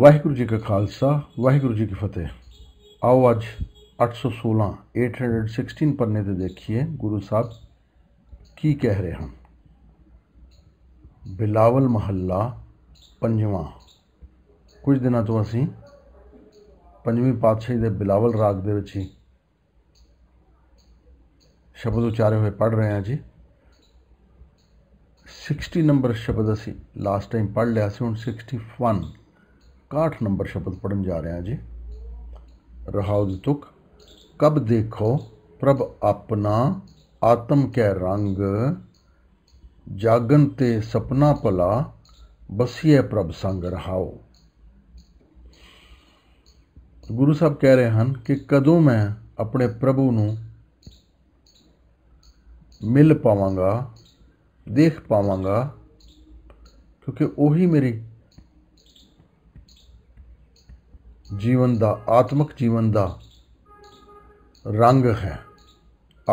ਵਾਹਿਗੁਰੂ ਜੀ ਕਾ ਖਾਲਸਾ ਵਾਹਿਗੁਰੂ ਜੀ ਕੀ ਫਤਿਹ ਆਓ ਅੱਜ 816 816 ਪੰਨੇ ਤੇ ਦੇਖੀਏ ਗੁਰੂ ਸਾਹਿਬ ਕੀ ਕਹਿ ਰਹੇ ਹਨ ਬਿਲਾਵਲ ਮਹੱਲਾ ਪੰਜਵਾਂ ਕੁਝ ਦਿਨਾਂ ਤੋਂ ਅਸੀਂ ਪੰਜਵੀਂ ਪਾਤਸ਼ਾਹੀ ਦੇ ਬਿਲਾਵਲ ਰਾਗ ਦੇ ਵਿੱਚ ਹੀ ਸ਼ਬਦ ਉਚਾਰੇ ਹੋਏ ਪੜ ਰਹੇ ਹਾਂ ਜੀ 60 ਨੰਬਰ ਸ਼ਬਦ ਅਸੀਂ ਲਾਸਟ ਟਾਈਮ ਪੜ ਲਿਆ ਸੀ ਹੁਣ 61 61 ਨੰਬਰ ਸ਼ਬਦ ਪੜਨ ਜਾ ਰਹੇ ਹਾਂ ਜੀ ਰਹਾਉ ਤੁਕ ਕਬ ਦੇਖੋ ਪ੍ਰਭ ਆਪਣਾ ਆਤਮ ਕੈ ਰੰਗ ਜਾਗਨ ਤੇ ਸੁਪਨਾ ਭਲਾ ਬਸੀਏ ਪ੍ਰਭ ਸੰਗ ਰਹਾਉ ਗੁਰੂ ਸਾਹਿਬ ਕਹਿ ਰਹੇ ਹਨ ਕਿ ਕਦੋਂ ਮੈਂ ਆਪਣੇ ਪ੍ਰਭੂ ਨੂੰ ਮਿਲ ਪਾਵਾਂਗਾ ਦੇਖ ਪਾਵਾਂਗਾ ਕਿਉਂਕਿ ਉਹੀ ਮੇਰੀ ਜੀਵਨ ਦਾ ਆਤਮਿਕ ਜੀਵਨ ਦਾ ਰੰਗ ਹੈ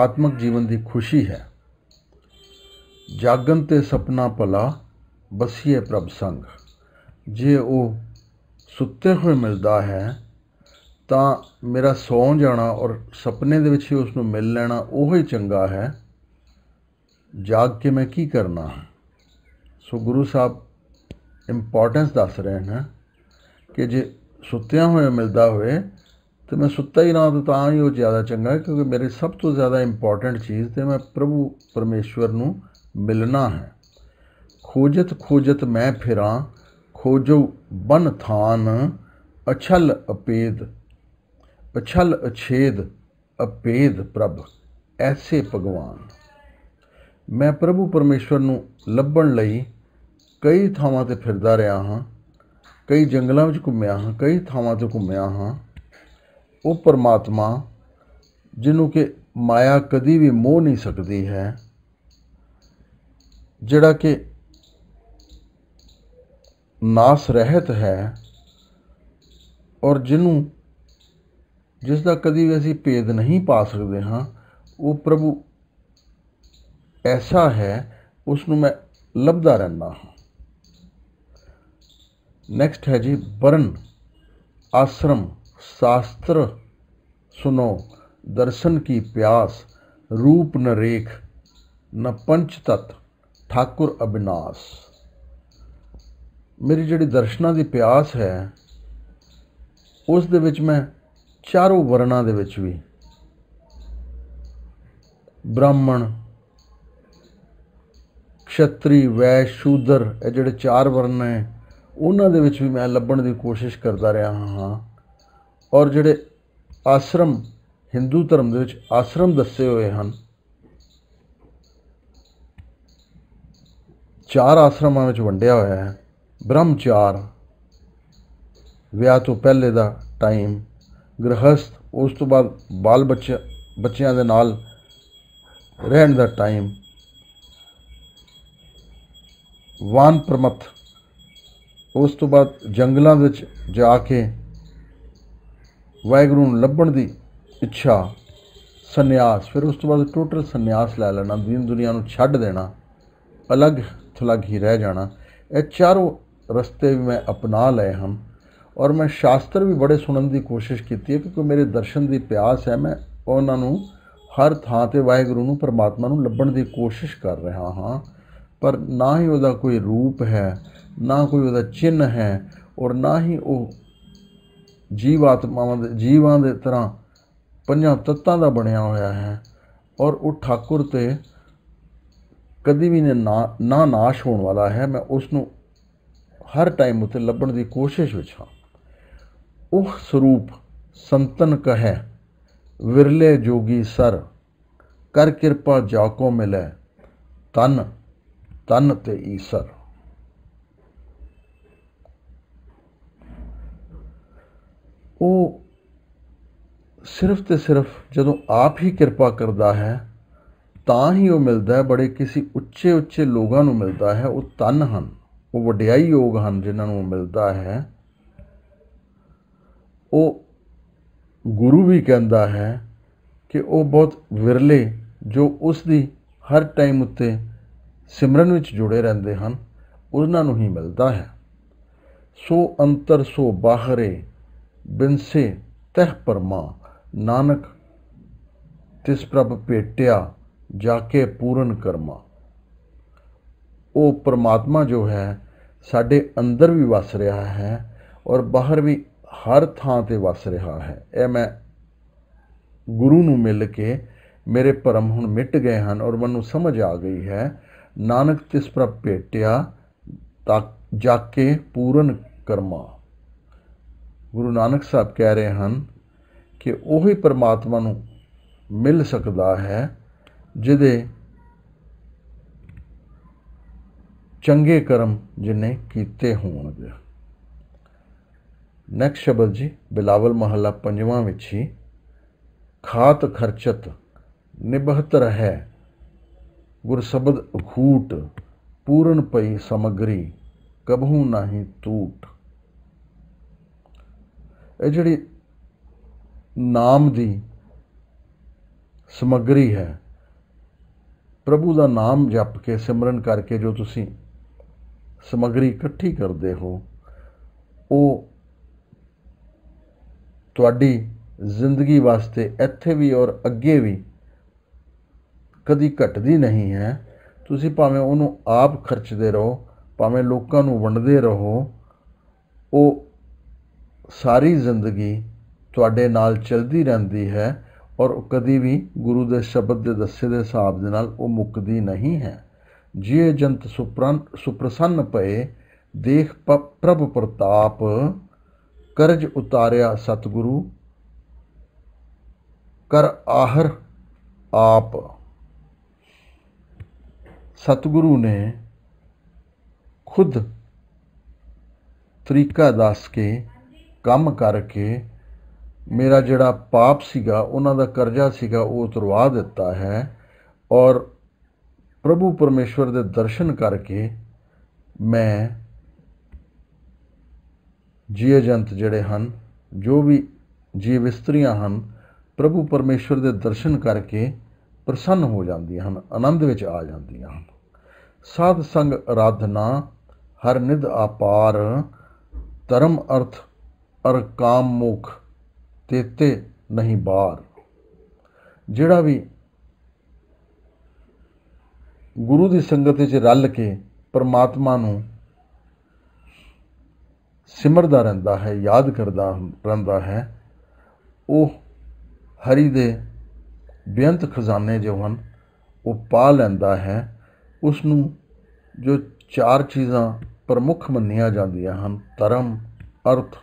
ਆਤਮਿਕ ਜੀਵਨ ਦੀ ਖੁਸ਼ੀ ਹੈ ਜਾਗਣ ਤੇ ਸੁਪਨਾ ਭਲਾ ਬਸੀਏ ਪ੍ਰਭ ਸੰਗ ਜੇ ਉਹ ਸੁੱਤੇ ਹੋਏ ਮਿਲਦਾ ਹੈ ਤਾਂ ਮੇਰਾ ਸੌਂ ਜਾਣਾ ਔਰ ਸੁਪਨੇ ਦੇ ਵਿੱਚ ਹੀ ਉਸ ਨੂੰ ਮਿਲ ਲੈਣਾ ਉਹ ਹੀ ਚੰਗਾ ਹੈ ਜਾਗ ਕੇ ਮੈਂ ਕੀ ਕਰਨਾ ਸੋ ਗੁਰੂ ਸਾਹਿਬ ਇੰਪੋਰਟੈਂਸ ਦੱਸ ਰਹੇ ਹਨ ਕਿ ਜੇ ਸੁੱਤਿਆਂ ਹੋਏ ਮਿਲਦਾ ਹੋਵੇ ਤੇ ਮੈਂ ਸੁੱਤਾ ਹੀ ਨਾ ਤਾਂ ਹੀ ਉਹ ਜ਼ਿਆਦਾ ਚੰਗਾ ਹੈ ਕਿਉਂਕਿ ਮੇਰੇ ਸਭ ਤੋਂ ਜ਼ਿਆਦਾ ਇੰਪੋਰਟੈਂਟ ਚੀਜ਼ ਤੇ ਮੈਂ ਪ੍ਰਭੂ ਪਰਮੇਸ਼ਵਰ ਨੂੰ ਮਿਲਣਾ ਹੈ ਖੋਜਤ ਖੋਜਤ ਮੈਂ ਫਿਰਾਂ ਖੋਜੋ ਬਨ ਥਾਨ ਅਛਲ ਅਪੇਦ ਅਛਲ ਅਛੇਦ ਅਪੇਦ ਪ੍ਰਭ ਐਸੇ ਭਗਵਾਨ ਮੈਂ ਪ੍ਰਭੂ ਪਰਮੇਸ਼ਵਰ ਨੂੰ ਲੱਭਣ ਲਈ ਕਈ ਥਾਵਾਂ ਤੇ ਫਿਰਦਾ ਰਿਹਾ ਹਾਂ ਕਈ ਜੰਗਲਾਂ ਵਿੱਚ ਘੁੰਮਿਆ ਹਾਂ ਕਈ ਥਾਵਾਂ ਤੇ ਘੁੰਮਿਆ ਹਾਂ ਉਹ ਪਰਮਾਤਮਾ ਜਿਹਨੂੰ ਕਿ ਮਾਇਆ ਕਦੀ ਵੀ ਮੋਹ ਨਹੀਂ ਸਕਦੀ ਹੈ ਜਿਹੜਾ ਕਿ ਨਾਸ ਰਹਿਤ ਹੈ ਔਰ ਜਿਹਨੂੰ ਜਿਸ ਦਾ ਕਦੀ ਵੀ ਅਸੀਂ ਭੇਦ ਨਹੀਂ ਪਾ ਸਕਦੇ ਹਾਂ ਉਹ ਪ੍ਰਭੂ ਐਸਾ ਹੈ ਉਸ ਨੂੰ ਮੈਂ ਲਬਦਾ ਰਹਿਣਾ ਹਾਂ ਨੈਕਸਟ ਹੈ ਜੀ ਬਰਨ ਆਸ਼ਰਮ ਸ਼ਾਸਤਰ ਸੁਨੋ ਦਰਸ਼ਨ ਕੀ ਪਿਆਸ ਰੂਪ ਨਰੇਖ ਨ ਪੰਚ ਤਤ ਠਾਕੁਰ ਅਬਿਨਾਸ ਮੇਰੀ ਜਿਹੜੀ ਦਰਸ਼ਨਾ ਦੀ ਪਿਆਸ ਹੈ ਉਸ ਦੇ ਵਿੱਚ ਮੈਂ ਚਾਰੋਂ ਵਰਣਾ ਦੇ ਵਿੱਚ ਵੀ ਬ੍ਰਾਹਮਣ ਖੱਤਰੀ ਵੈਸ਼ੂਦਰ ਇਹ ਜਿਹੜੇ ਚਾਰ ਵਰਣ ਨੇ ਉਹਨਾਂ ਦੇ ਵਿੱਚ ਵੀ ਮੈਂ ਲੱਭਣ ਦੀ ਕੋਸ਼ਿਸ਼ ਕਰਦਾ ਰਿਹਾ ਹਾਂ ਔਰ ਜਿਹੜੇ ਆਸ਼ਰਮ ਹਿੰਦੂ ਧਰਮ ਦੇ ਵਿੱਚ ਆਸ਼ਰਮ ਦੱਸੇ ਹੋਏ ਹਨ ਚਾਰ ਆਸ਼ਰਮਾਂ ਵਿੱਚ ਵੰਡਿਆ ਹੋਇਆ ਹੈ ਬ੍ਰਹਮਚਾਰ ਵਿਆਹ ਤੋਂ ਪਹਿਲੇ ਦਾ ਟਾਈਮ ਗ੍ਰਹਸਤ ਉਸ ਤੋਂ ਬਾਅਦ ਬਾਲ ਬੱਚੇ ਬੱਚਿਆਂ ਦੇ ਨਾਲ ਰਹਿਣ ਦਾ ਟਾਈਮ ਵਾਨਪ੍ਰਮਥ ਉਸ ਤੋਂ ਬਾਅਦ ਜੰਗਲਾਂ ਵਿੱਚ ਜਾ ਕੇ ਵੈਗਰੂਨ ਨੂੰ ਲੱਭਣ ਦੀ ਇੱਛਾ ਸੰਨਿਆਸ ਫਿਰ ਉਸ ਤੋਂ ਬਾਅਦ ਟੋਟਲ ਸੰਨਿਆਸ ਲੈ ਲੈਣਾ ਦੀਨ ਦੁਨੀਆ ਨੂੰ ਛੱਡ ਦੇਣਾ ਅਲੱਗ ਥਲੱਗ ਹੀ ਰਹਿ ਜਾਣਾ ਇਹ ਚਾਰੋਂ ਰਸਤੇ ਵੀ ਮੈਂ ਅਪਣਾ ਲਏ ਹਨ ਔਰ ਮੈਂ ਸ਼ਾਸਤਰ ਵੀ ਬੜੇ ਸੁਣਨ ਦੀ ਕੋਸ਼ਿਸ਼ ਕੀਤੀ ਹੈ ਕਿਉਂਕਿ ਮੇਰੇ ਦਰਸ਼ਨ ਦੀ ਪਿਆਸ ਹੈ ਮੈਂ ਉਹਨਾਂ ਨੂੰ ਹਰ ਥਾਂ ਤੇ ਵਾਹਿਗੁਰੂ ਨੂੰ ਪਰਮਾਤਮਾ ਨੂੰ ਲੱਭਣ ਦੀ ਕੋਸ਼ਿਸ਼ ਕਰ ਰਿਹਾ ਹਾਂ ਪਰ ਨਾ ਹੀ ਉਹਦਾ ਕੋਈ ਰੂਪ ਹੈ ਨਾ ਕੋਈ ਉਹਦਾ ਚਿੰਨ ਹੈ ਔਰ ਨਾ ਹੀ ਉਹ ਜੀਵਾਤਮਾਵਾਂ ਦੇ ਜੀਵਾਂ ਦੇ ਤਰ੍ਹਾਂ ਪੰਜਾਂ ਤੱਤਾਂ ਦਾ ਬਣਿਆ ਹੋਇਆ ਹੈ ਔਰ ਉਹ ਠਾਕੁਰ ਤੇ ਕਦੀ ਵੀ ਨਾ ਨਾਸ਼ ਹੋਣ ਵਾਲਾ ਹੈ ਮੈਂ ਉਸ ਨੂੰ ਹਰ ਟਾਈਮ ਉਤੇ ਲੱਭਣ ਦੀ ਕੋਸ਼ਿਸ਼ ਵਿੱਚ ਹਾਂ ਉਹ ਸਰੂਪ ਸੰਤਨ ਕਹੈ ਵਿਰਲੇ ਜੋਗੀ ਸਰ ਕਰ ਕਿਰਪਾ ਜਾ ਕੋ ਮਿਲੇ ਤਨ ਤਨ ਤੇ ਈਸਰ ਉਹ ਸਿਰਫ ਤੇ ਸਿਰਫ ਜਦੋਂ ਆਪ ਹੀ ਕਿਰਪਾ ਕਰਦਾ ਹੈ ਤਾਂ ਹੀ ਉਹ ਮਿਲਦਾ ਹੈ ਬੜੇ ਕਿਸੇ ਉੱਚੇ ਉੱਚੇ ਲੋਕਾਂ ਨੂੰ ਮਿਲਦਾ ਹੈ ਉਹ ਤਨ ਹਨ ਉਹ ਵਡਿਆਈ ਯੋਗ ਹਨ ਜਿਨ੍ਹਾਂ ਨੂੰ ਮਿਲਦਾ ਹੈ ਉਹ ਗੁਰੂ ਵੀ ਕਹਿੰਦਾ ਹੈ ਕਿ ਉਹ ਬਹੁਤ ਵਿਰਲੇ ਜੋ ਉਸ ਦੀ ਹਰ ਟਾਈਮ ਉੱਤੇ ਸਿਮਰਨ ਵਿੱਚ ਜੁੜੇ ਰਹਿੰਦੇ ਹਨ ਉਹਨਾਂ ਨੂੰ ਹੀ ਮਿਲਦਾ ਹੈ ਸੋ ਅੰਤਰ ਸੋ ਬਾਹਰੇ ਬਿਨਸੇ ਤਹਿ ਪਰਮਾ ਨਾਨਕ ਤਿਸ ਪ੍ਰਭ ਭੇਟਿਆ ਜਾ ਕੇ ਪੂਰਨ ਕਰਮਾ ਉਹ ਪਰਮਾਤਮਾ ਜੋ ਹੈ ਸਾਡੇ ਅੰਦਰ ਵੀ ਵਸ ਰਿਹਾ ਹੈ ਔਰ ਬਾਹਰ ਵੀ ਹਰ ਥਾਂ ਤੇ ਵਸ ਰਿਹਾ ਹੈ ਇਹ ਮੈਂ ਗੁਰੂ ਨੂੰ ਮਿਲ ਕੇ ਮੇਰੇ ਭਰਮ ਹੁਣ ਮਿਟ ਗਏ ਹਨ ਔਰ ਨੂੰ ਸਮਝ ਆ ਗਈ ਹੈ ਨਾਨਕ ਤਿਸ ਪ੍ਰਭ ਭੇਟਿਆ ਤਾਂ ਜਾ ਕੇ ਪੂਰਨ ਕਰਮਾ ਗੁਰੂ ਨਾਨਕ ਸਾਹਿਬ ਕਹਿ ਰਹੇ ਹਨ ਕਿ ਉਹੀ ਪਰਮਾਤਮਾ ਨੂੰ ਮਿਲ ਸਕਦਾ ਹੈ ਜਿਹਦੇ ਚੰਗੇ ਕਰਮ ਜਿਨੇ ਕੀਤੇ ਹੋਣਗੇ ਨੈਕਸਟ ਸ਼ਬਦ ਜੀ ਬਿਲਾਵਲ ਮਹੱਲਾ ਪੰਜਵਾਂ ਵਿੱਚ ਹੀ ਖਾਤ ਖਰਚਤ ਨਿਬਹਤ ਰਹਿ ਗੁਰ ਸ਼ਬਦ ਖੂਟ ਪੂਰਨ ਪਈ ਸਮਗਰੀ ਕਬਹੂ ਨਹੀਂ ਟੂਟ ਇਹ ਜਿਹੜੀ ਨਾਮ ਦੀ ਸਮਗਰੀ ਹੈ ਪ੍ਰਭੂ ਦਾ ਨਾਮ ਜਪ ਕੇ ਸਿਮਰਨ ਕਰਕੇ ਜੋ ਤੁਸੀਂ ਸਮਗਰੀ ਇਕੱਠੀ ਕਰਦੇ ਹੋ ਉਹ ਤੁਹਾਡੀ ਜ਼ਿੰਦਗੀ ਵਾਸਤੇ ਇੱਥੇ ਵੀ ਔਰ ਅੱਗੇ ਵੀ ਕਦੀ ਘਟਦੀ ਨਹੀਂ ਹੈ ਤੁਸੀਂ ਭਾਵੇਂ ਉਹਨੂੰ ਆਪ ਖਰਚਦੇ ਰਹੋ ਭਾਵੇਂ ਲੋਕਾਂ ਨੂੰ ਵੰਡਦੇ ਰਹੋ ਉਹ ਸਾਰੀ ਜ਼ਿੰਦਗੀ ਤੁਹਾਡੇ ਨਾਲ ਚਲਦੀ ਰਹਿੰਦੀ ਹੈ ਔਰ ਕਦੀ ਵੀ ਗੁਰੂ ਦੇ ਸ਼ਬਦ ਦੇ ਦੱਸੇ ਦੇ ਹਿਸਾਬ ਦੇ ਨਾਲ ਉਹ ਮੁੱਕਦੀ ਨਹੀਂ ਹੈ ਜੇ ਜੰਤ ਸੁਪ੍ਰੰ ਸੁਪ੍ਰਸੰਨ ਪਏ ਦੇਖ ਪ੍ਰਭ ਪ੍ਰਤਾਪ ਕਰਜ ਉਤਾਰਿਆ ਸਤਿਗੁਰੂ ਕਰ ਆਹਰ ਆਪ ਸਤਿਗੁਰੂ ਨੇ ਖੁਦ ਤਰੀਕਾ ਦੱਸ ਕੇ ਕੰਮ ਕਰਕੇ ਮੇਰਾ ਜਿਹੜਾ ਪਾਪ ਸੀਗਾ ਉਹਨਾਂ ਦਾ ਕਰਜ਼ਾ ਸੀਗਾ ਉਹ ਉਤਰਵਾ ਦਿੱਤਾ ਹੈ ਔਰ ਪ੍ਰਭੂ ਪਰਮੇਸ਼ਵਰ ਦੇ ਦਰਸ਼ਨ ਕਰਕੇ ਮੈਂ ਜੀਵ ਜੰਤ ਜਿਹੜੇ ਹਨ ਜੋ ਵੀ ਜੀਵ ਇਸਤਰੀਆਂ ਹਨ ਪ੍ਰਭੂ ਪਰਮੇਸ਼ਵਰ ਦੇ ਦਰਸ਼ਨ ਕਰਕੇ ਪ੍ਰਸੰਨ ਹੋ ਜਾਂਦੀਆਂ ਹਨ ਆਨੰਦ ਵਿੱਚ ਆ ਜਾਂਦੀਆਂ ਹਨ ਸਾਧ ਸੰਗ ਅਰਾਧਨਾ ਹਰ ਨਿਦ ਆਪਾਰ ਧਰਮ ਅਰਥ ਅਰ ਕਾਮ ਮੁਖ ਤੇਤੇ ਨਹੀਂ ਬਾਰ ਜਿਹੜਾ ਵੀ ਗੁਰੂ ਦੀ ਸੰਗਤ ਵਿੱਚ ਰਲ ਕੇ ਪਰਮਾਤਮਾ ਨੂੰ ਸਿਮਰਦਾ ਰਹਿੰਦਾ ਹੈ ਯਾਦ ਕਰਦਾ ਰਹਿੰਦਾ ਹੈ ਉਹ ਹਰੀ ਦੇ ਬੇਅੰਤ ਖਜ਼ਾਨੇ ਜੋ ਹਨ ਉਹ ਪਾ ਲੈਂਦਾ ਹੈ ਉਸ ਨੂੰ ਜੋ ਚਾਰ ਚੀਜ਼ਾਂ ਪ੍ਰਮੁੱਖ ਮੰਨੀਆਂ ਜਾਂਦੀਆਂ ਹਨ ਧਰਮ ਅਰਥ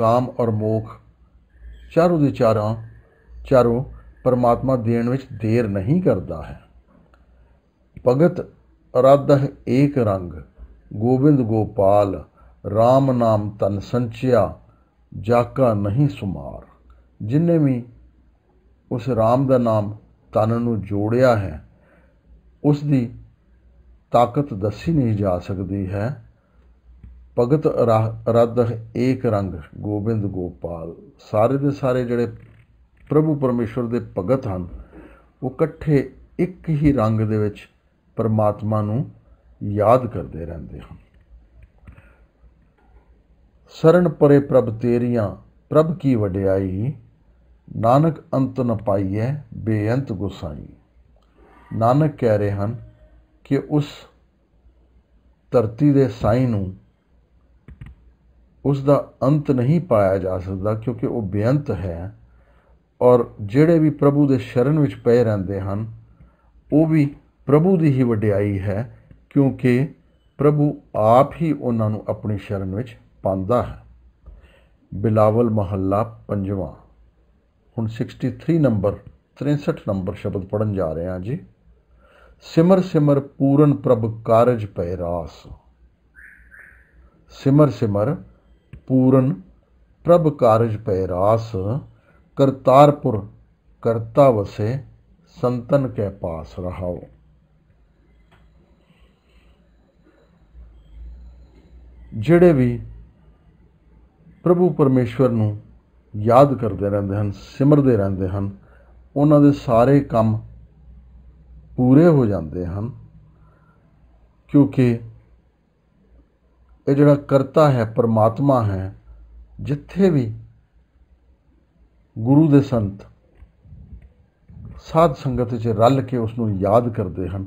ਕਾਮ ਔਰ ਮੋਖ ਚਾਰੋਂ ਦੇ ਚਾਰਾਂ ਚਾਰੋਂ ਪਰਮਾਤਮਾ ਦੇਣ ਵਿੱਚ ਦੇਰ ਨਹੀਂ ਕਰਦਾ ਹੈ ਭਗਤ ਅਰਾਧਹ ਏਕ ਰੰਗ ਗੋਬਿੰਦ ਗੋਪਾਲ RAM ਨਾਮ ਤਨ ਸੰਚਿਆ ਜਾਕਾ ਨਹੀਂ ਸੁਮਾਰ ਜਿਨੇ ਵੀ ਉਸ RAM ਦਾ ਨਾਮ ਤਨ ਨੂੰ ਜੋੜਿਆ ਹੈ ਉਸ ਦੀ ਤਾਕਤ ਦੱਸੀ ਨਹੀਂ ਜਾ ਸਕਦੀ ਹੈ ਭਗਤ ਰਦ ਇੱਕ ਰੰਗ ਗੋਬਿੰਦ ਗੋਪਾਲ ਸਾਰੇ ਦੇ ਸਾਰੇ ਜਿਹੜੇ ਪ੍ਰਭੂ ਪਰਮੇਸ਼ਰ ਦੇ ਭਗਤ ਹਨ ਉਹ ਇਕੱਠੇ ਇੱਕ ਹੀ ਰੰਗ ਦੇ ਵਿੱਚ ਪਰਮਾਤਮਾ ਨੂੰ ਯਾਦ ਕਰਦੇ ਰਹਿੰਦੇ ਹਨ ਸਰਣ ਪਰੇ ਪ੍ਰਭ ਤੇਰੀਆਂ ਪ੍ਰਭ ਕੀ ਵਡਿਆਈ ਨਾਨਕ ਅੰਤ ਨ ਪਾਈਐ ਬੇਅੰਤ ਗੁਸਾਈ ਨਾਨਕ ਕਹਿ ਰਹੇ ਹਨ ਕਿ ਉਸ ਧਰਤੀ ਦੇ ਸਾਈ ਨੂੰ ਉਸ ਦਾ ਅੰਤ ਨਹੀਂ ਪਾਇਆ ਜਾ ਸਕਦਾ ਕਿਉਂਕਿ ਉਹ ਬੇਅੰਤ ਹੈ ਔਰ ਜਿਹੜੇ ਵੀ ਪ੍ਰਭੂ ਦੇ ਸ਼ਰਨ ਵਿੱਚ ਪਏ ਰਹਿੰਦੇ ਹਨ ਉਹ ਵੀ ਪ੍ਰਭੂ ਦੀ ਹੀ ਵਡਿਆਈ ਹੈ ਕਿਉਂਕਿ ਪ੍ਰਭੂ ਆਪ ਹੀ ਉਹਨਾਂ ਨੂੰ ਆਪਣੀ ਸ਼ਰਨ ਵਿੱਚ ਪਾਉਂਦਾ ਹੈ ਬਿਲਾਵਲ ਮਹੱਲਾ ਪੰਜਵਾਂ ਹੁਣ 63 ਨੰਬਰ 63 ਨੰਬਰ ਸ਼ਬਦ ਪੜਨ ਜਾ ਰਹੇ ਹਾਂ ਜੀ ਸਿਮਰ ਸਿਮਰ ਪੂਰਨ ਪ੍ਰਭ ਕਾਰਜ ਪੈ ਰਾਸ ਸਿਮਰ ਸਿਮਰ ਪੂਰਨ ਪ੍ਰਭ ਕਾਰਜ ਪੈ ਰਾਸ ਕਰਤਾਰਪੁਰ ਕਰਤਾ ਵਸੇ ਸੰਤਨ ਕੇ ਪਾਸ ਰਹਾਉ ਜਿਹੜੇ ਵੀ ਪ੍ਰਭੂ ਪਰਮੇਸ਼ਵਰ ਨੂੰ ਯਾਦ ਕਰਦੇ ਰਹਿੰਦੇ ਹਨ ਸਿਮਰਦੇ ਰਹਿੰਦੇ ਹਨ ਉਹਨਾਂ ਦੇ ਸਾਰੇ ਕੰਮ ਪੂਰੇ ਹੋ ਜਾਂਦੇ ਹਨ ਕਿਉਂਕਿ ਇਹ ਜਿਹੜਾ ਕਰਤਾ ਹੈ ਪਰਮਾਤਮਾ ਹੈ ਜਿੱਥੇ ਵੀ ਗੁਰੂ ਦੇ ਸੰਤ ਸਾਧ ਸੰਗਤ ਵਿੱਚ ਰਲ ਕੇ ਉਸ ਨੂੰ ਯਾਦ ਕਰਦੇ ਹਨ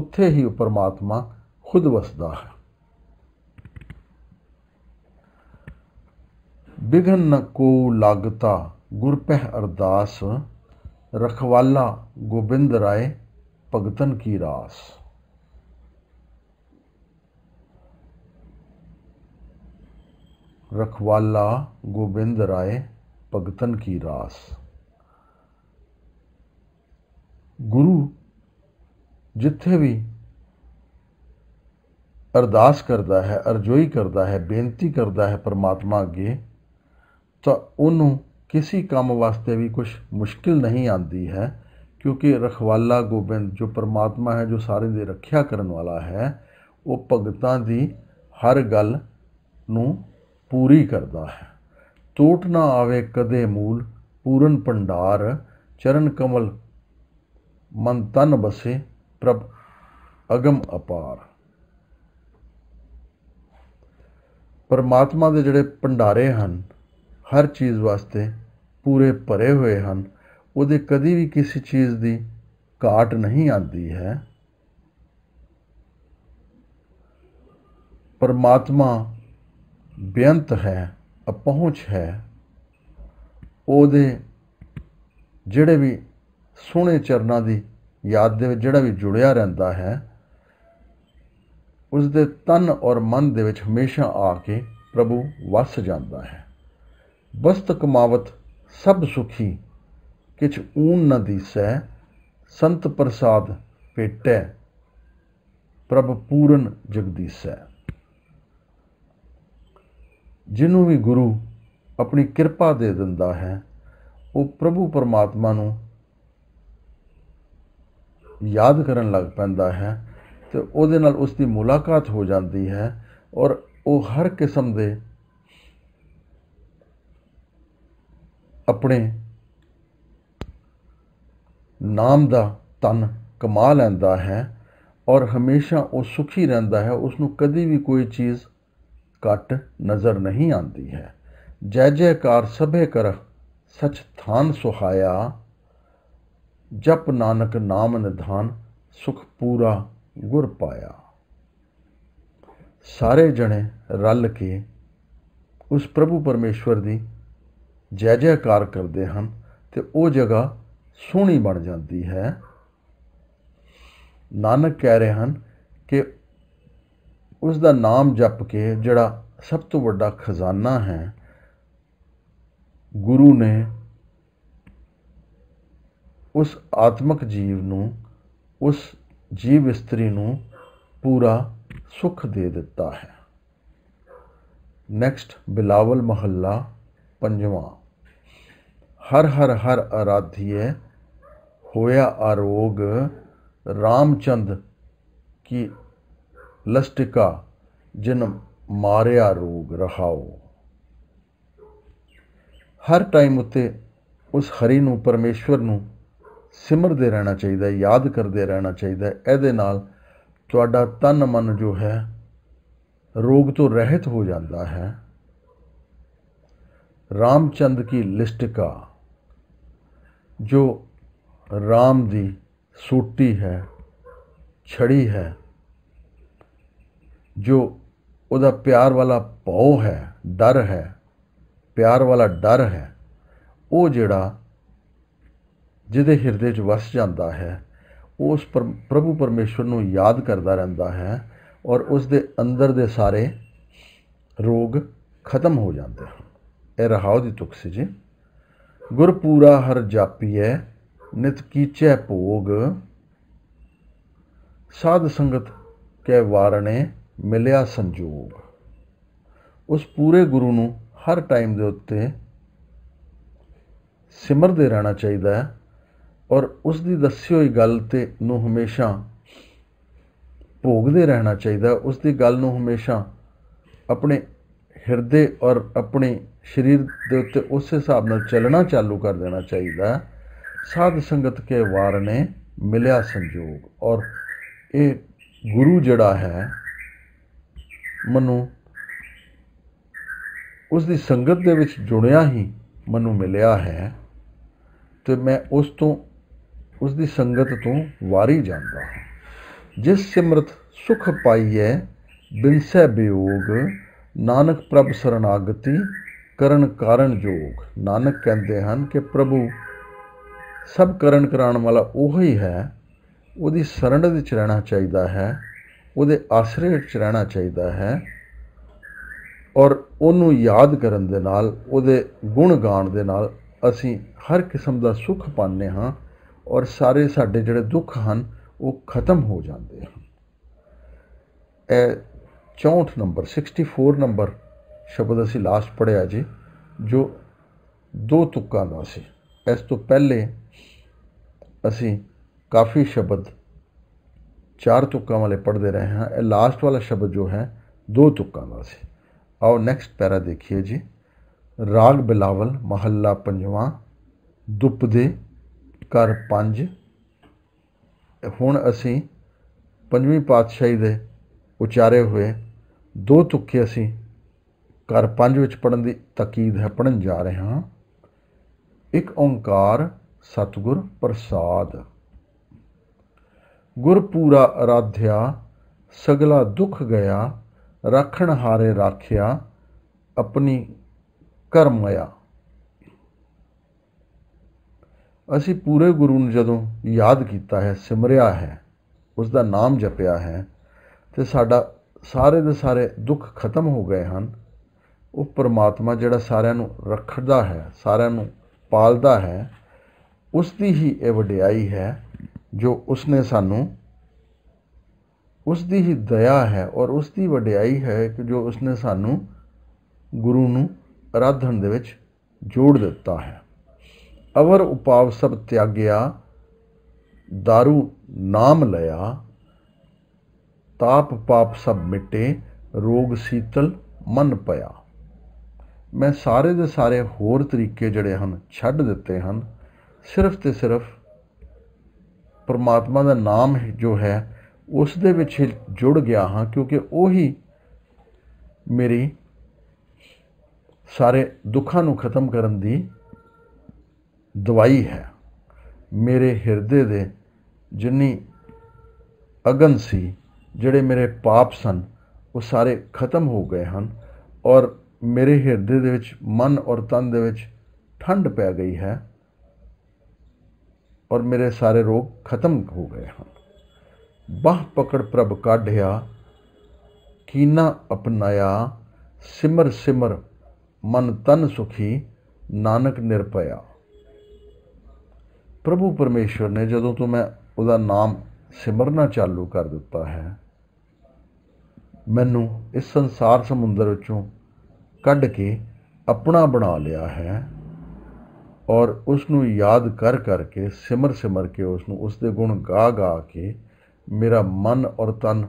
ਉੱਥੇ ਹੀ ਉਹ ਪਰਮਾਤਮਾ ਖੁਦ ਵਸਦਾ ਹੈ ਬਿਗਨ ਨ ਕੋ ਲਗਤਾ ਗੁਰ ਪਹਿ ਅਰਦਾਸ ਰਖਵਾਲਾ ਗੋਬਿੰਦ ਰਾਏ ਭਗਤਨ ਕੀ ਰਾਸ ਰਖਵਾਲਾ ਗੋਬਿੰਦ ਰਾਏ ਭਗਤਨ ਕੀ ਰਾਸ ਗੁਰੂ ਜਿੱਥੇ ਵੀ ਅਰਦਾਸ ਕਰਦਾ ਹੈ ਅਰਜ਼ੋਈ ਕਰਦਾ ਹੈ ਬੇਨਤੀ ਕਰਦਾ ਹੈ ਪਰਮਾਤਮਾ ਅੱਗੇ ਤਾਂ ਉਹਨੂੰ ਕਿਸੇ ਕੰਮ ਵਾਸਤੇ ਵੀ ਕੁਝ ਮੁਸ਼ਕਿਲ ਨਹੀਂ ਆਉਂਦੀ ਹੈ ਕਿਉਂਕਿ ਰਖਵਾਲਾ ਗੋਬਿੰਦ ਜੋ ਪਰਮਾਤਮਾ ਹੈ ਜੋ ਸਾਰੇ ਦੀ ਰੱਖਿਆ ਕਰਨ ਵਾਲਾ ਹੈ ਉਹ ਭਗਤਾਂ ਦੀ ਹਰ ਗੱਲ ਨੂੰ ਪੂਰੀ ਕਰਦਾ ਹੈ ਟੂਟ ਨਾ ਆਵੇ ਕਦੇ ਮੂਲ ਪੂਰਨ ਭੰਡਾਰ ਚਰਨ ਕਮਲ ਮਨ ਤਨ ਬਸੇ ਪ੍ਰਭ ਅਗਮ ਅਪਾਰ ਪਰਮਾਤਮਾ ਦੇ ਜਿਹੜੇ ਭੰਡਾਰੇ ਹਨ ਹਰ ਚੀਜ਼ ਵਾਸਤੇ ਪੂਰੇ ਭਰੇ ਹੋਏ ਹਨ ਉਹਦੇ ਕਦੀ ਵੀ ਕਿਸੇ ਚੀਜ਼ ਦੀ ਘਾਟ ਨਹੀਂ ਆਉਂਦੀ ਹੈ ਪਰਮਾਤਮਾ ਬੇਅੰਤ ਹੈ ਅਪਹੁੰਚ ਹੈ ਉਹਦੇ ਜਿਹੜੇ ਵੀ ਸੋਹਣੇ ਚਰਨਾਂ ਦੀ ਯਾਦ ਦੇ ਵਿੱਚ ਜਿਹੜਾ ਵੀ ਜੁੜਿਆ ਰਹਿੰਦਾ ਹੈ ਉਸ ਦੇ ਤਨ ਔਰ ਮਨ ਦੇ ਵਿੱਚ ਹਮੇਸ਼ਾ ਆ ਕੇ ਪ੍ਰਭੂ ਵਸ ਜਾਂਦਾ ਹੈ ਬਸਤ ਕਮਾਵਤ ਸਭ ਸੁਖੀ ਕਿਛ ਊਨ ਨ ਦੀਸੈ ਸੰਤ ਪ੍ਰਸਾਦ ਪੇਟੈ ਪ੍ਰਭ ਪੂਰਨ ਜਗਦੀਸੈ ਜਿਹਨੂੰ ਵੀ ਗੁਰੂ ਆਪਣੀ ਕਿਰਪਾ ਦੇ ਦਿੰਦਾ ਹੈ ਉਹ ਪ੍ਰਭੂ ਪਰਮਾਤਮਾ ਨੂੰ ਯਾਦ ਕਰਨ ਲੱਗ ਪੈਂਦਾ ਹੈ ਤੇ ਉਹਦੇ ਨਾਲ ਉਸ ਦੀ ਮੁਲਾਕਾਤ ਹੋ ਜਾਂਦੀ ਹੈ ਔਰ ਉਹ ਹਰ ਕਿਸਮ ਦੇ ਆਪਣੇ ਨਾਮ ਦਾ ਤਨ ਕਮਾ ਲੈਂਦਾ ਹੈ ਔਰ ਹਮੇਸ਼ਾ ਉਹ ਸੁਖੀ ਰਹਿੰਦਾ ਹੈ ਉਸ ਨੂੰ ਕਦੀ ਵੀ ਕੋਈ ਚੀਜ਼ ਘੱਟ ਨਜ਼ਰ ਨਹੀਂ ਆਉਂਦੀ ਹੈ ਜੈ ਜੈਕਾਰ ਸਭੇ ਕਰ ਸਚ ਥਾਨ ਸੁਹਾਇਆ ਜਪ ਨਾਨਕ ਨਾਮ ਨਿਧਾਨ ਸੁਖ ਪੂਰਾ ਗੁਰ ਪਾਇਆ ਸਾਰੇ ਜਣੇ ਰਲ ਕੇ ਉਸ ਪ੍ਰਭੂ ਪਰਮੇਸ਼ਵਰ ਦੀ ਜੈ ਜੈਕਾਰ ਕਰਦੇ ਹਨ ਤੇ ਉਹ ਜਗ੍ਹਾ ਸੋਹਣੀ ਬਣ ਜਾਂਦੀ ਹੈ ਨਾਨਕ ਕਹਿ ਰਹੇ ਹਨ ਕਿ ਉਸ ਦਾ ਨਾਮ ਜਪ ਕੇ ਜਿਹੜਾ ਸਭ ਤੋਂ ਵੱਡਾ ਖਜ਼ਾਨਾ ਹੈ ਗੁਰੂ ਨੇ ਉਸ ਆਤਮਕ ਜੀਵ ਨੂੰ ਉਸ ਜੀਵ ਇਸਤਰੀ ਨੂੰ ਪੂਰਾ ਸੁਖ ਦੇ ਦਿੱਤਾ ਹੈ ਨੈਕਸਟ ਬਿਲਾਵਲ ਮਹੱਲਾ ਪੰਜਵਾਂ ਹਰ ਹਰ ਹਰ ਅਰਾਧਿਏ ਹੋਇਆ ਆਰੋਗ ਰਾਮਚੰਦ ਕੀ ਲਸਟਿਕਾ ਜਨ ਮਾਰਿਆ ਰੋਗ ਰਹਾਓ ਹਰ ਟਾਈਮ ਉਤੇ ਉਸ ਹਰੀ ਨੂੰ ਪਰਮੇਸ਼ਵਰ ਨੂੰ ਸਿਮਰਦੇ ਰਹਿਣਾ ਚਾਹੀਦਾ ਯਾਦ ਕਰਦੇ ਰਹਿਣਾ ਚਾਹੀਦਾ ਇਹਦੇ ਨਾਲ ਤੁਹਾਡਾ ਤਨ ਮਨ ਜੋ ਹੈ ਰੋਗ ਤੋਂ ਰਹਿਤ ਹੋ ਜਾਂਦਾ ਹੈ ਰਾਮਚੰਦ ਕੀ ਲਿਸਟਿਕਾ ਜੋ ਰਾਮ ਦੀ ਸੂਟੀ ਹੈ ਛੜੀ ਹੈ ਜੋ ਉਹਦਾ ਪਿਆਰ ਵਾਲਾ ਭਉ ਹੈ ਡਰ ਹੈ ਪਿਆਰ ਵਾਲਾ ਡਰ ਹੈ ਉਹ ਜਿਹੜਾ ਜਿਹਦੇ ਹਿਰਦੇ 'ਚ ਵਸ ਜਾਂਦਾ ਹੈ ਉਸ ਪ੍ਰਭੂ ਪਰਮੇਸ਼ਰ ਨੂੰ ਯਾਦ ਕਰਦਾ ਰਹਿੰਦਾ ਹੈ ਔਰ ਉਸ ਦੇ ਅੰਦਰ ਦੇ ਸਾਰੇ ਰੋਗ ਖਤਮ ਹੋ ਜਾਂਦੇ ਹਨ ਇਹ ਰਹਾਉ ਦੀ ਤੁਕ ਸੀ ਜੀ ਗੁਰਪੂਰਾ ਹਰ ਜਾਪੀਐ ਨਿਤ ਕੀਚੈ ਭੋਗ ਸਾਧ ਸੰਗਤ ਕੈ ਵਾਰਣੇ ਮਿਲਿਆ ਸੰਜੋਗ ਉਸ ਪੂਰੇ ਗੁਰੂ ਨੂੰ ਹਰ ਟਾਈਮ ਦੇ ਉੱਤੇ ਸਿਮਰਦੇ ਰਹਿਣਾ ਚਾਹੀਦਾ ਹੈ ਔਰ ਉਸ ਦੀ ਦੱਸੀ ਹੋਈ ਗੱਲ ਤੇ ਨੂੰ ਹਮੇਸ਼ਾ ਭੋਗਦੇ ਰਹਿਣਾ ਚਾਹੀਦਾ ਉਸ ਦੀ ਗੱਲ ਨੂੰ ਹਮੇਸ਼ਾ ਆਪਣੇ ਹਿਰਦੇ ਔਰ ਆਪਣੇ ਸਰੀਰ ਦੇ ਉੱਤੇ ਉਸ ਹਿਸਾਬ ਨਾਲ ਚੱਲਣਾ ਚਾਲੂ ਕਰ ਦੇਣਾ ਚਾਹੀਦਾ ਸਾਧ ਸੰਗਤ ਕੇ ਵਾਰ ਨੇ ਮਿਲਿਆ ਸੰਜੋਗ ਔਰ ਇਹ ਗੁਰੂ ਜਿਹੜਾ ਹੈ ਮੈਨੂੰ ਉਸ ਦੀ ਸੰਗਤ ਦੇ ਵਿੱਚ ਜੁੜਿਆ ਹੀ ਮੈਨੂੰ ਮਿਲਿਆ ਹੈ ਤੇ ਮੈਂ ਉਸ ਤੋਂ ਉਸ ਦੀ ਸੰਗਤ ਤੋਂ ਵਾਰੀ ਜਾਂਦਾ ਹਾਂ ਜਿਸ ਸਿਮਰਤ ਸੁਖ ਪਾਈਐ ਬਿਨਸੈ ਬਿਯੋਗ ਨਾਨਕ ਪ੍ਰਭ ਸਰਣਾਗਤੀ ਕਰਨ ਕਾਰਨ ਜੋਗ ਨਾਨਕ ਕਹਿੰਦੇ ਹਨ ਕਿ ਪ੍ਰਭੂ ਸਭ ਕਰਨ ਕਰਾਉਣ ਵਾਲਾ ਉਹ ਹੀ ਹੈ ਉਹਦੀ ਸਰਣ ਵਿੱਚ ਰਹਿਣਾ ਚਾਹੀਦਾ ਹੈ ਉਹਦੇ ਆਸਰੇ ਵਿੱਚ ਰਹਿਣਾ ਚਾਹੀਦਾ ਹੈ ਔਰ ਉਹਨੂੰ ਯਾਦ ਕਰਨ ਦੇ ਨਾਲ ਉਹਦੇ ਗੁਣ ਗਾਣ ਦੇ ਨਾਲ ਅਸੀਂ ਹਰ ਕਿਸਮ ਦਾ ਸੁੱਖ ਪਾਣੇ ਹਾਂ ਔਰ ਸਾਰੇ ਸਾਡੇ ਜਿਹੜੇ ਦੁੱਖ ਹਨ ਉਹ ਖਤਮ ਹੋ ਜਾਂਦੇ ਹਨ ਇਹ 64 ਨੰਬਰ 64 ਨੰਬਰ ਸ਼ਬਦ ਅਸੀਂ ਲਾਸਟ ਪੜਿਆ ਜੀ ਜੋ ਦੋ ਤੁਕਾਂ ਦਾ ਸੀ ਇਸ ਤੋਂ ਪਹਿਲੇ ਅਸੀਂ ਕਾਫੀ ਸ਼ਬਦ ਚਾਰ ਤੁਕਾਂ ਵਾਲੇ ਪੜਦੇ ਰਹੇ ਹਾਂ ਇਹ ਲਾਸਟ ਵਾਲਾ ਸ਼ਬਦ ਜੋ ਹੈ ਦੋ ਤੁਕਾਂ ਦਾ ਸੀ ਆਓ ਨੈਕਸਟ ਪੈਰਾ ਦੇਖੀਏ ਜੀ ਰਾਗ ਬਿਲਾਵਲ ਮਹੱਲਾ ਪੰਜਵਾਂ ਦੁੱਪ ਦੇ ਕਰ ਪੰਜ ਹੁਣ ਅਸੀਂ ਪੰਜਵੀਂ ਪਾਤਸ਼ਾਹੀ ਦੇ ਉਚਾਰੇ ਹੋਏ ਦੋ ਤੁਕੇ ਅਸੀਂ ਕਰ ਪੰਜ ਵਿੱਚ ਪੜਨ ਦੀ ਤਕੀਦ ਹੈ ਪੜਨ ਜਾ ਰਹੇ ਹਾਂ ਇੱਕ ਓੰਕਾਰ ਸਤਗੁਰ ਪ੍ਰਸਾਦ ਗੁਰ ਪੂਰਾ ਅਰਾਧਿਆ ਸਗਲਾ ਦੁੱਖ ਗਿਆ ਰੱਖਣ ਹਾਰੇ ਰਾਖਿਆ ਆਪਣੀ ਕਰਮਇਆ ਅਸੀਂ ਪੂਰੇ ਗੁਰੂ ਨੂੰ ਜਦੋਂ ਯਾਦ ਕੀਤਾ ਹੈ ਸਿਮਰਿਆ ਹੈ ਉਸ ਦਾ ਨਾਮ ਜਪਿਆ ਹੈ ਤੇ ਸਾਡਾ ਸਾਰੇ ਦੇ ਸਾਰੇ ਦੁੱਖ ਖਤਮ ਹੋ ਗਏ ਹਨ ਉਹ ਪਰਮਾਤਮਾ ਜਿਹੜਾ ਸਾਰਿਆਂ ਨੂੰ ਰੱਖਦਾ ਹੈ ਸਾਰਿਆਂ ਨੂੰ ਪਾਲਦਾ ਹੈ ਉਸ ਦੀ ਹੀ ਇਹ ਵਡਿਆਈ ਹੈ ਜੋ ਉਸਨੇ ਸਾਨੂੰ ਉਸ ਦੀ ਹੀ ਦਇਆ ਹੈ ਔਰ ਉਸ ਦੀ ਵਡਿਆਈ ਹੈ ਕਿ ਜੋ ਉਸਨੇ ਸਾਨੂੰ ਗੁਰੂ ਨੂੰ ਅਰਾਧਨ ਦੇ ਵਿੱਚ ਜੋੜ ਦਿੱਤਾ ਹੈ ਅਵਰ ਉਪਾਵ ਸਭ ਤਿਆਗਿਆ दारू ਨਾਮ ਲਿਆ ਤਾਪ ਪਾਪ ਸਭ ਮਿਟੇ ਰੋਗ ਸੀਤਲ ਮਨ ਪਿਆ ਮੈਂ ਸਾਰੇ ਦੇ ਸਾਰੇ ਹੋਰ ਤਰੀਕੇ ਜਿਹੜੇ ਹਨ ਛੱਡ ਦਿੱਤੇ ਹਨ ਸਿਰਫ ਤੇ ਸਿਰਫ ਪਰਮਾਤਮਾ ਦਾ ਨਾਮ ਜੋ ਹੈ ਉਸ ਦੇ ਵਿੱਚ ਜੁੜ ਗਿਆ ਹਾਂ ਕਿਉਂਕਿ ਉਹੀ ਮੇਰੀ ਸਾਰੇ ਦੁੱਖਾਂ ਨੂੰ ਖਤਮ ਕਰਨ ਦੀ ਦਵਾਈ ਹੈ ਮੇਰੇ ਹਿਰਦੇ ਦੇ ਜਿੰਨੀ ਅਗਨ ਸੀ ਜਿਹੜੇ ਮੇਰੇ ਪਾਪ ਸਨ ਉਹ ਸਾਰੇ ਖਤਮ ਹੋ ਗਏ ਹਨ ਔਰ ਮੇਰੇ ਹਿਰਦੇ ਦੇ ਵਿੱਚ ਮਨ ਔਰ ਤਨ ਦੇ ਵਿੱਚ ਠੰਡ ਪੈ ਗਈ ਹੈ ਔਰ ਮੇਰੇ ਸਾਰੇ ਰੋਗ ਖਤਮ ਹੋ ਗਏ ਹਨ ਬਾਹ ਪਕੜ ਪ੍ਰਭ ਕਾਢਿਆ ਕੀਨਾ ਅਪਨਾਇਆ ਸਿਮਰ ਸਿਮਰ ਮਨ ਤਨ ਸੁਖੀ ਨਾਨਕ ਨਿਰਪਇਆ ਪ੍ਰਭੂ ਪਰਮੇਸ਼ਰ ਨੇ ਜਦੋਂ ਤੋਂ ਮੈਂ ਉਹਦਾ ਨਾਮ ਸਿਮਰਨਾ ਚਾਲੂ ਕਰ ਦਿੱਤਾ ਹੈ ਮੈਨੂੰ ਇਸ ਸੰਸਾਰ ਸਮੁੰਦਰ ਵਿੱਚੋਂ ਕੱਢ ਕੇ ਆਪਣਾ ਬਣਾ ਲਿਆ ਹੈ ਔਰ ਉਸ ਨੂੰ ਯਾਦ ਕਰ ਕਰਕੇ ਸਿਮਰ ਸਿਮਰ ਕੇ ਉਸ ਨੂੰ ਉਸ ਦੇ ਗੁਣ ਗਾ ਗਾ ਕੇ ਮੇਰਾ ਮਨ ਔਰ ਤਨ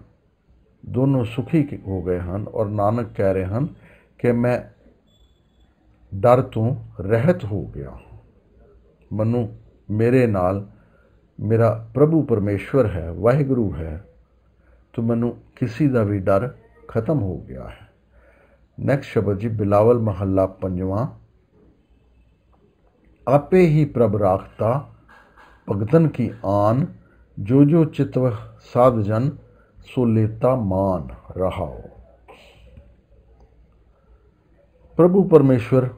ਦੋਨੋਂ ਸੁਖੀ ਹੋ ਗਏ ਹਨ ਔਰ ਨਾਨਕ ਕਹਿ ਰਹੇ ਹਨ ਕਿ ਮੈਂ ਡਰ ਤੋਂ ਰਹਿਤ ਹੋ ਗਿਆ ਮਨੂੰ ਮੇਰੇ ਨਾਲ ਮੇਰਾ ਪ੍ਰਭੂ ਪਰਮੇਸ਼ਵਰ ਹੈ ਵਾਹਿਗੁਰੂ ਹੈ ਤੋ ਮਨੂ ਕਿਸੇ ਦਾ ਵੀ ਡਰ ਖਤਮ ਹੋ ਗਿਆ ਹੈ ਨੈਕਸਟ ਸ਼ਬਦ ਜੀ ਬਿਲਾਵਲ ਮਹੱਲਾ ਪੰਜਵਾਂ ਹੀ ਪ੍ਰਭ ਰਾਖਤਾ ਭਗਤਨ ਕੀ ਆਨ ਜੋ ਜੋ ਚਿਤਵ ਸਾਧ ਜਨ ਸੋ ਲੇਤਾ ਮਾਨ ਰਹਾਓ ਪ੍ਰਭੂ ਪਰਮੇਸ਼ਵਰ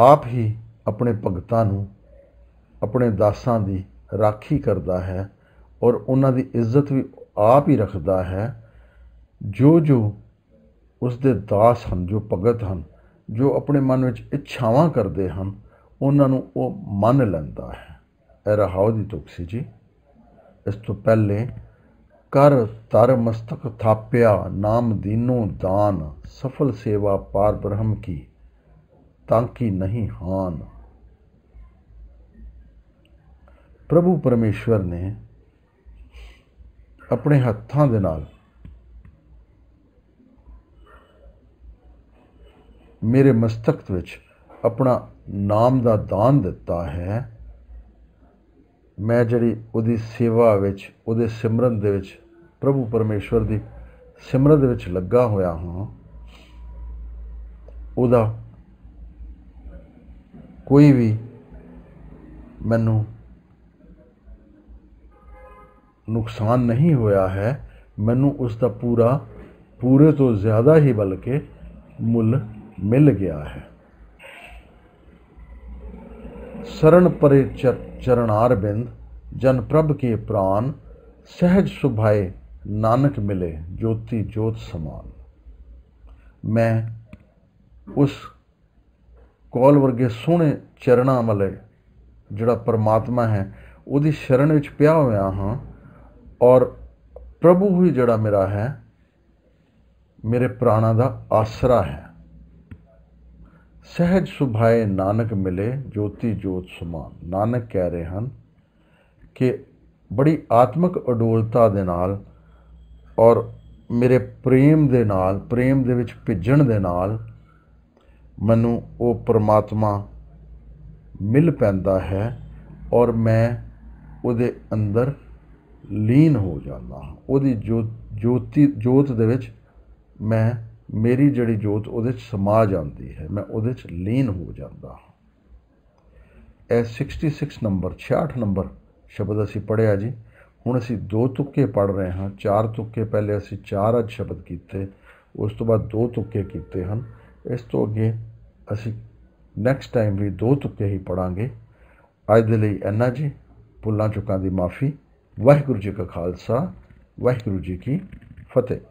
ਆਪ ਹੀ ਆਪਣੇ ਭਗਤਾਂ ਨੂੰ ਆਪਣੇ ਦਾਸਾਂ ਦੀ ਰਾਖੀ ਕਰਦਾ ਹੈ ਔਰ ਉਹਨਾਂ ਦੀ ਇੱਜ਼ਤ ਵੀ ਆਪ ਹੀ ਰੱਖਦਾ ਹੈ ਜੋ ਜੋ ਉਸ ਦੇ ਦਾਸ ਹਨ ਜੋ ਭਗਤ ਹਨ ਜੋ ਆਪਣੇ ਮਨ ਵਿੱਚ ਇੱਛਾਵਾਂ ਕਰਦੇ ਹਨ ਉਹਨਾਂ ਨੂੰ ਉਹ ਮੰਨ ਲੈਂਦਾ ਹੈ ਇਹ ਰਹਾਉ ਦੀ ਤੁਕ ਸੀ ਜੀ ਇਸ ਤੋਂ ਪਹਿਲੇ ਕਰ ਤਰ ਮਸਤਕ ਥਾਪਿਆ ਨਾਮ ਦੀਨੋ ਦਾਨ ਸਫਲ ਸੇਵਾ ਪਾਰ ਬ੍ਰਹਮ ਕੀ ਤਾਂ ਕੀ ਨਹੀਂ ਹਾਨ ਪ੍ਰਭੂ ਪਰਮੇਸ਼ਵਰ ਨੇ ਆਪਣੇ ਹੱਥਾਂ ਦੇ ਨਾਲ ਮੇਰੇ ਮਸਤਕ ਵਿੱਚ ਆਪਣਾ ਨਾਮ ਦਾ ਦਾਨ ਦਿੱਤਾ ਹੈ ਮੈਂ ਜਿਹੜੀ ਉਹਦੀ ਸੇਵਾ ਵਿੱਚ ਉਹਦੇ ਸਿਮਰਨ ਦੇ ਵਿੱਚ ਪ੍ਰਭੂ ਪਰਮੇਸ਼ਵਰ ਦੀ ਸਿਮਰਨ ਦੇ ਵਿੱਚ ਲੱਗਾ ਹੋਇਆ ਹਾਂ ਉਹਦਾ ਕੋਈ ਵੀ ਮੈਨੂੰ ਨੁਕਸਾਨ ਨਹੀਂ ਹੋਇਆ ਹੈ ਮੈਨੂੰ ਉਸ ਦਾ ਪੂਰਾ ਪੂਰੇ ਤੋਂ ਜ਼ਿਆਦਾ ਹੀ ਬਲਕਿ ਮੁੱਲ ਮਿਲ ਗਿਆ ਹੈ ਸਰਣ ਪਰੇ चरणार बिंद ਜਨ ਪ੍ਰਭ ਕੇ ਪ੍ਰਾਨ ਸਹਿਜ ਸੁਭਾਏ ਨਾਨਕ ਮਿਲੇ ਜੋਤੀ ਜੋਤ ਸਮਾਨ ਮੈਂ ਉਸ ਕੋਲ ਵਰਗੇ ਸੋਹਣੇ ਚਰਣਾ ਮਲੇ ਜਿਹੜਾ ਪਰਮਾਤਮਾ ਹੈ ਉਹਦੀ ਸ਼ਰਨ ਵਿੱਚ ਪਿਆ ਹੋਇਆ ਹਾਂ ਔਰ ਪ੍ਰਭੂ ਹੀ ਜਿਹੜਾ ਮੇਰਾ ਹੈ ਮੇਰੇ ਪ੍ਰਾਣਾ ਦਾ ਆਸਰਾ ਹੈ ਸਹਿਜ ਸੁਭਾਏ ਨਾਨਕ ਮਿਲੇ ਜੋਤੀ ਜੋਤ ਸਮਾਨ ਨਾਨਕ ਕਹਿ ਰਹੇ ਹਨ ਕਿ ਬੜੀ ਆਤਮਿਕ ਅਡੋਲਤਾ ਦੇ ਨਾਲ ਔਰ ਮੇਰੇ ਪ੍ਰੇਮ ਦੇ ਨਾਲ ਪ੍ਰੇਮ ਦੇ ਵਿੱਚ ਭਿੱਜਣ ਦੇ ਨਾਲ ਮੈਨੂੰ ਉਹ ਪ੍ਰਮਾਤਮਾ ਮਿਲ ਪੈਂਦਾ ਹੈ ਔਰ ਮੈਂ ਉਹਦੇ ਅੰਦਰ ਲੀਨ ਹੋ ਜਾਂਦਾ ਹਾਂ ਉਹਦੀ ਜੋਤੀ ਜੋਤ ਦੇ ਵਿੱਚ ਮੈਂ ਮੇਰੀ ਜਿਹੜੀ ਜੋਤ ਉਹਦੇ 'ਚ ਸਮਾ ਜਾਂਦੀ ਹੈ ਮੈਂ ਉਹਦੇ 'ਚ ਲੀਨ ਹੋ ਜਾਂਦਾ ਇਹ 66 ਨੰਬਰ 66 ਨੰਬਰ ਸ਼ਬਦ ਅਸੀਂ ਪੜਿਆ ਜੀ ਹੁਣ ਅਸੀਂ ਦੋ ਤੁੱਕੇ ਪੜ ਰਹੇ ਹਾਂ ਚਾਰ ਤੁੱਕੇ ਪਹਿਲੇ ਅਸੀਂ ਚਾਰ ਅਜ ਸ਼ਬਦ ਕੀਤੇ ਉਸ ਤੋਂ ਬਾਅਦ ਦੋ ਤੁੱਕੇ ਕੀਤੇ ਹਨ ਇਸ ਤੋਂ ਅੱਗੇ ਅਸੀਂ ਨੈਕਸਟ ਟਾਈਮ ਵੀ ਦੋ ਤੁੱਕੇ ਹੀ ਪੜਾਂਗੇ ਅੱਜ ਦੇ ਲਈ ਇੰਨਾ ਜੀ ਭੁੱਲਾਂ ਚੁੱਕਾਂ ਦੀ ਮਾਫੀ ਵਾਹਿਗੁਰੂ ਜੀ ਕਾ ਖਾਲਸਾ ਵਾਹਿਗੁਰੂ ਜੀ ਕੀ ਫਤਿਹ